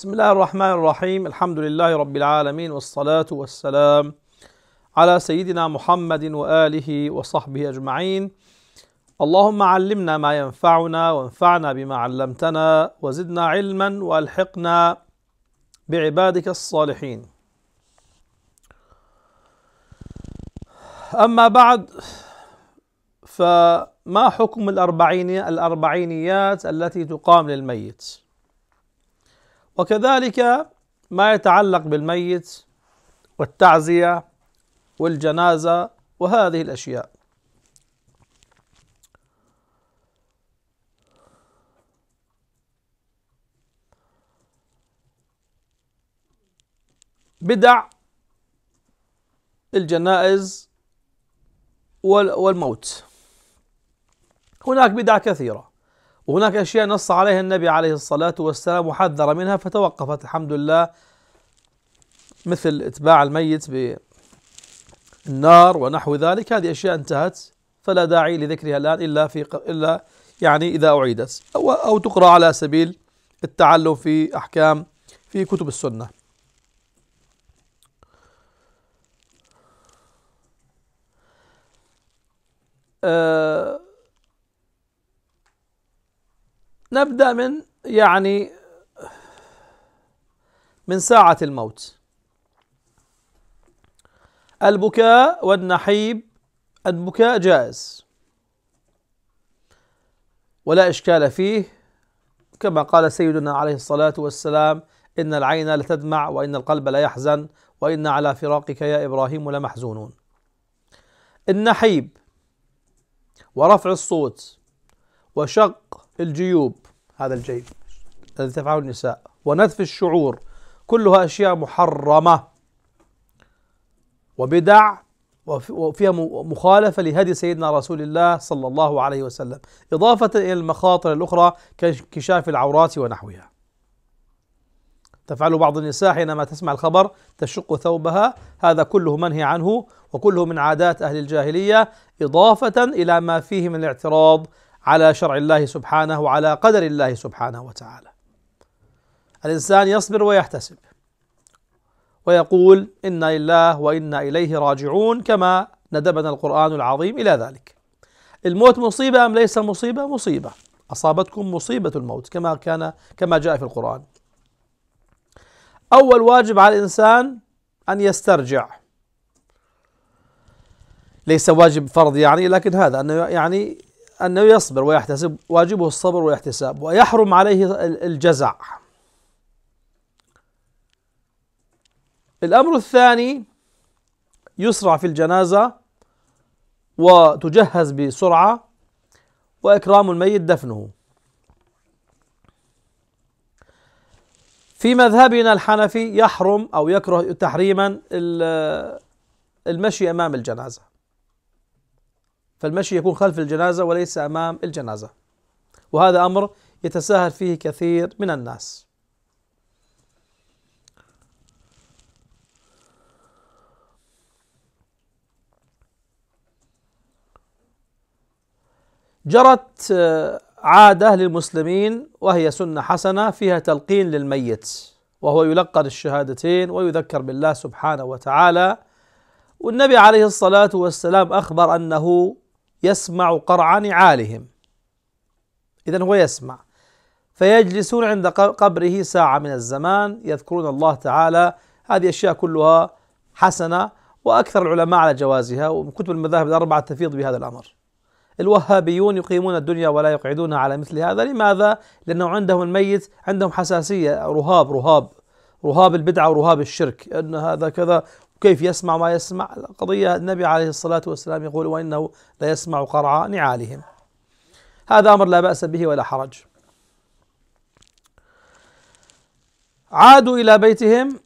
بسم الله الرحمن الرحيم الحمد لله رب العالمين والصلاة والسلام على سيدنا محمد وآله وصحبه أجمعين اللهم علمنا ما ينفعنا وانفعنا بما علمتنا وزدنا علما والحقنا بعبادك الصالحين أما بعد فما حكم الأربعينيات التي تقام للميت؟ وكذلك ما يتعلق بالميت والتعزية والجنازة وهذه الأشياء بدع الجنائز والموت هناك بدع كثيرة وهناك أشياء نص عليها النبي عليه الصلاة والسلام وحذر منها فتوقفت الحمد لله مثل إتباع الميت بالنار ونحو ذلك هذه أشياء انتهت فلا داعي لذكرها الآن إلا في إلا يعني إذا أعيدت أو أو تقرأ على سبيل التعلم في أحكام في كتب السنة أه نبدأ من يعني من ساعة الموت البكاء والنحيب البكاء جائز ولا إشكال فيه كما قال سيدنا عليه الصلاة والسلام إن العين لتدمع وإن القلب لا يحزن وإن على فراقك يا إبراهيم لمحزونون النحيب ورفع الصوت وشق الجيوب هذا الجيب الذي تفعله النساء ونذف الشعور كلها أشياء محرمة وبدع وفيها مخالفة لهدي سيدنا رسول الله صلى الله عليه وسلم إضافة إلى المخاطر الأخرى كانكشاف العورات ونحوها تفعل بعض النساء حينما تسمع الخبر تشق ثوبها هذا كله منهي عنه وكله من عادات أهل الجاهلية إضافة إلى ما فيه من الاعتراض على شرع الله سبحانه وعلى قدر الله سبحانه وتعالى الإنسان يصبر ويحتسب ويقول إنا لله وإنا إليه راجعون كما ندبنا القرآن العظيم إلى ذلك الموت مصيبة أم ليس مصيبة مصيبة أصابتكم مصيبة الموت كما كان كما جاء في القرآن أول واجب على الإنسان أن يسترجع ليس واجب فرض يعني لكن هذا أنه يعني أنه يصبر ويحتسب واجبه الصبر والاحتساب ويحرم عليه الجزع الأمر الثاني يسرع في الجنازة وتجهز بسرعة وإكرام الميت دفنه في مذهبنا الحنفي يحرم أو يكره تحريما المشي أمام الجنازة فالمشي يكون خلف الجنازة وليس أمام الجنازة وهذا أمر يتساهل فيه كثير من الناس جرت آه، عادة للمسلمين وهي سنة حسنة فيها تلقين للميت وهو يلقن الشهادتين ويذكر بالله سبحانه وتعالى والنبي عليه الصلاة والسلام أخبر أنه يسمع قرع نعالهم إذا هو يسمع فيجلسون عند قبره ساعة من الزمان يذكرون الله تعالى هذه أشياء كلها حسنة وأكثر العلماء على جوازها وكتب المذاهب الأربعة تفيض بهذا الأمر الوهابيون يقيمون الدنيا ولا يقعدون على مثل هذا لماذا؟ لأنه عندهم الميت عندهم حساسية رهاب رهاب رهاب البدعة ورهاب الشرك أن هذا كذا كيف يسمع ما يسمع القضية النبي عليه الصلاة والسلام يقول وإنه لا يسمع قرع نعالهم هذا أمر لا بأس به ولا حرج عادوا إلى بيتهم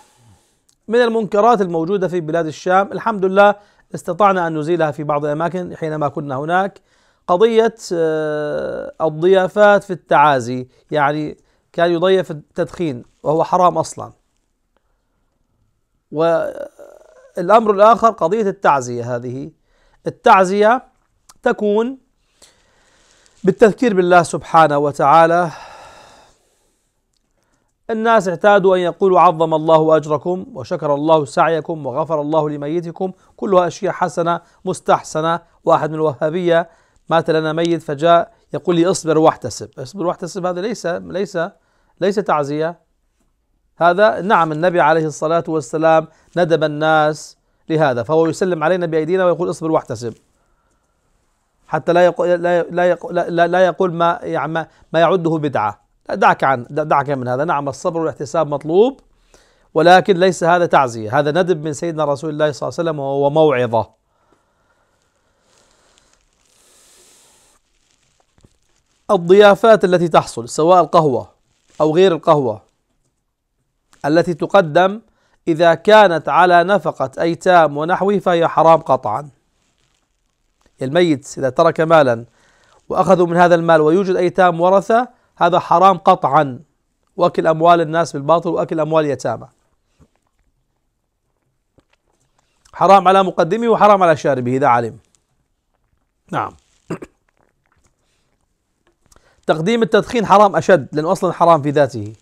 من المنكرات الموجودة في بلاد الشام الحمد لله استطعنا أن نزيلها في بعض الأماكن حينما كنا هناك قضية آه، الضيافات في التعازي يعني كان يضيف التدخين وهو حرام أصلا والأمر الآخر قضية التعزية هذه التعزية تكون بالتذكير بالله سبحانه وتعالى الناس اعتادوا أن يقولوا عظم الله أجركم وشكر الله سعيكم وغفر الله لميتكم كلها أشياء حسنة مستحسنة واحد من الوهابية مات لنا ميت فجاء يقول لي اصبر واحتسب اصبر واحتسب هذا ليس ليس ليس تعزية هذا نعم النبي عليه الصلاة والسلام ندب الناس لهذا فهو يسلم علينا بأيدينا ويقول اصبر واحتسب حتى لا يقول لا لا يقول لا يقول ما يعني ما يعده بدعة دعك عن دعك من هذا نعم الصبر والاحتساب مطلوب ولكن ليس هذا تعزية هذا ندب من سيدنا رسول الله صلى الله عليه وسلم وهو موعظة الضيافات التي تحصل سواء القهوة أو غير القهوة التي تقدم إذا كانت على نفقة أيتام ونحوه فهي حرام قطعا الميت إذا ترك مالا وأخذوا من هذا المال ويوجد أيتام ورثة هذا حرام قطعا وأكل أموال الناس بالباطل وأكل أموال يتامى حرام على مقدمه وحرام على شاربه إذا علم نعم تقديم التدخين حرام أشد لأنه أصلا حرام في ذاته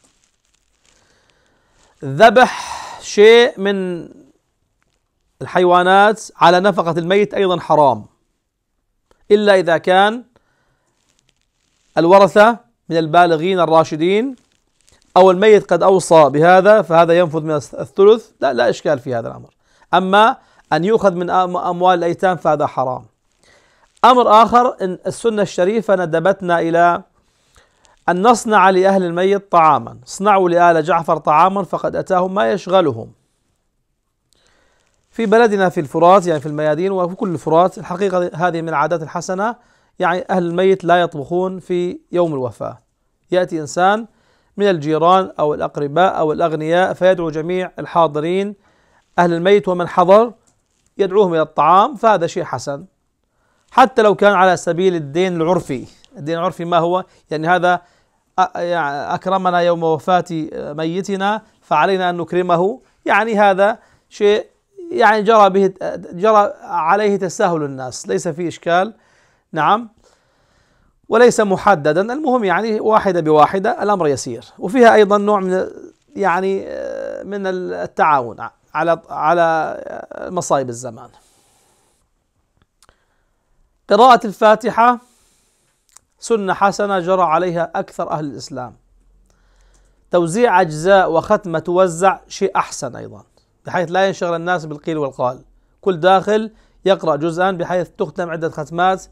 ذبح شيء من الحيوانات على نفقة الميت أيضا حرام إلا إذا كان الورثة من البالغين الراشدين أو الميت قد أوصى بهذا فهذا ينفذ من الثلث لا لا إشكال في هذا الأمر أما أن يؤخذ من أموال الأيتام فهذا حرام أمر آخر إن السنة الشريفة ندبتنا إلى أن نصنع لأهل الميت طعاما اصنعوا لآل جعفر طعاما فقد أتاهم ما يشغلهم في بلدنا في الفرات يعني في الميادين وفي كل الفرات الحقيقة هذه من العادات الحسنة يعني أهل الميت لا يطبخون في يوم الوفاة يأتي إنسان من الجيران أو الأقرباء أو الأغنياء فيدعو جميع الحاضرين أهل الميت ومن حضر يدعوهم إلى الطعام فهذا شيء حسن حتى لو كان على سبيل الدين العرفي الدين العرفي ما هو يعني هذا يعني أكرمنا يوم وفاة ميتنا فعلينا أن نكرمه يعني هذا شيء يعني جرى به جرى عليه تساهل الناس ليس فيه إشكال نعم وليس محددا المهم يعني واحدة بواحدة الأمر يسير وفيها أيضا نوع من يعني آه، من التعاون على على مصائب الزمان قراءة الفاتحة سنة حسنة جرى عليها أكثر أهل الإسلام توزيع أجزاء وختمة توزع شيء أحسن أيضا بحيث لا ينشغل الناس بالقيل والقال كل داخل يقرأ جزءا بحيث تختم عدة ختمات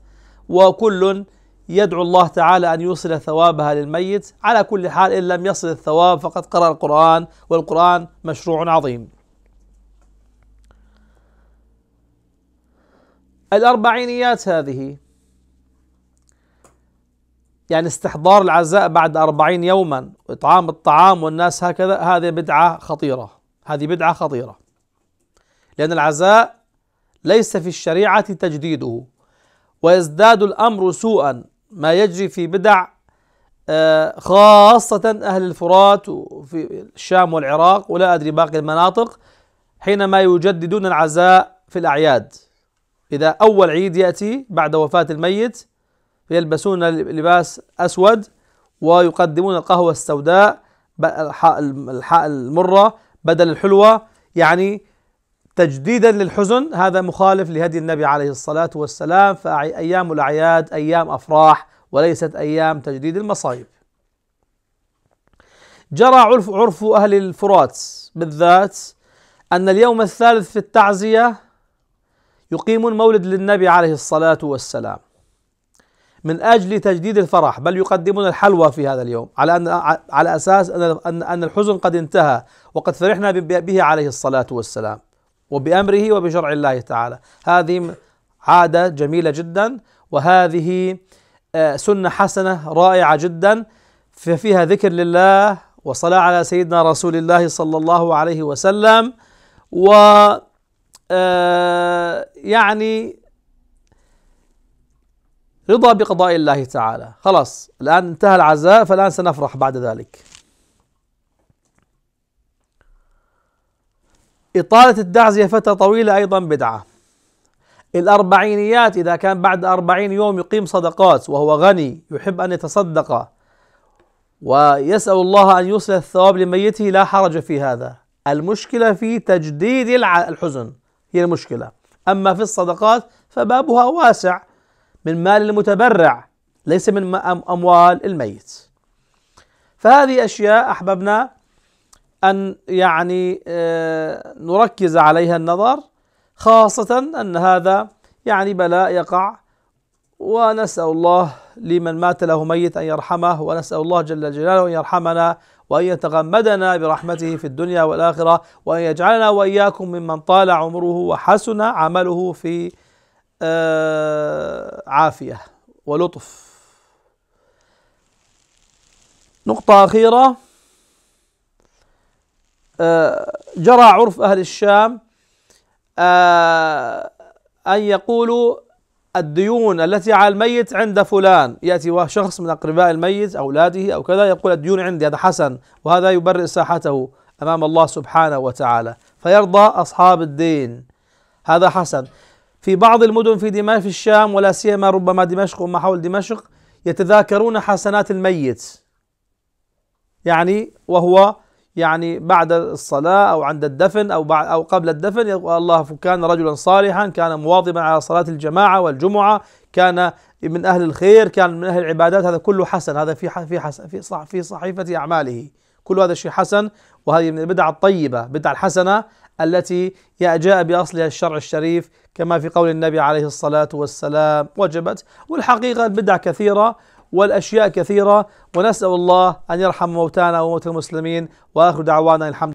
وكل يدعو الله تعالى أن يوصل ثوابها للميت على كل حال إن لم يصل الثواب فقد قرأ القرآن والقرآن مشروع عظيم الأربعينيات هذه يعني استحضار العزاء بعد أربعين يوما وإطعام الطعام والناس هكذا هذه بدعة خطيرة هذه بدعة خطيرة لأن العزاء ليس في الشريعة تجديده ويزداد الأمر سوءا ما يجري في بدع آه، خاصة أهل الفرات في الشام والعراق ولا أدري باقي المناطق حينما يجددون العزاء في الأعياد إذا أول عيد يأتي بعد وفاة الميت يلبسون لباس أسود ويقدمون القهوة السوداء المرة بدل الحلوة يعني تجديدا للحزن هذا مخالف لهدي النبي عليه الصلاة والسلام فأيام الأعياد أيام أفراح وليست أيام تجديد المصايب جرى عرف, عرف أهل الفرات بالذات أن اليوم الثالث في التعزية يقيمون مولد للنبي عليه الصلاة والسلام من أجل تجديد الفرح بل يقدمون الحلوى في هذا اليوم على أن على أساس أن أن الحزن قد انتهى وقد فرحنا به عليه الصلاة والسلام وبأمره وبشرع الله تعالى هذه عادة جميلة جدا وهذه آه، سنة حسنة رائعة جدا ففيها ذكر لله وصلاة على سيدنا رسول الله صلى الله عليه وسلم و آه، يعني رضا بقضاء الله تعالى خلاص الآن انتهى العزاء فالآن سنفرح بعد ذلك إطالة التعزية فترة طويلة أيضا بدعة الأربعينيات إذا كان بعد أربعين يوم يقيم صدقات وهو غني يحب أن يتصدق ويسأل الله أن يوصل الثواب لميته لا حرج في هذا المشكلة في تجديد الحزن هي المشكلة أما في الصدقات فبابها واسع من مال المتبرع ليس من أموال الميت فهذه أشياء أحببنا أن يعني آه، نركز عليها النظر خاصة أن هذا يعني بلاء يقع ونسأل الله لمن مات له ميت أن يرحمه ونسأل الله جل جلاله أن يرحمنا وأن يتغمدنا برحمته في الدنيا والآخرة وأن يجعلنا وإياكم ممن طال عمره وحسن عمله في آه، عافية ولطف نقطة أخيرة آه، جرى عرف أهل الشام آه، أن يقولوا الديون التي على الميت عند فلان يأتي شخص من أقرباء الميت أولاده أو كذا يقول الديون عندي هذا حسن وهذا يبرئ ساحته أمام الله سبحانه وتعالى فيرضى أصحاب الدين هذا حسن في بعض المدن في دمشق في الشام ولا سيما ربما دمشق وما حول دمشق يتذاكرون حسنات الميت يعني وهو يعني بعد الصلاة أو عند الدفن أو بعد أو قبل الدفن يقول الله كان رجلا صالحا كان مواظبا على صلاة الجماعة والجمعة كان من أهل الخير كان من أهل العبادات هذا كله حسن هذا في في حسن في صح في صحيفة أعماله كل هذا شيء حسن وهذه من البدع الطيبة بدع الحسنة التي جاء بأصلها الشرع الشريف كما في قول النبي عليه الصلاة والسلام وجبت والحقيقة البدع كثيرة والأشياء كثيرة ونسأل الله أن يرحم موتانا وموت المسلمين وآخر دعوانا الحمد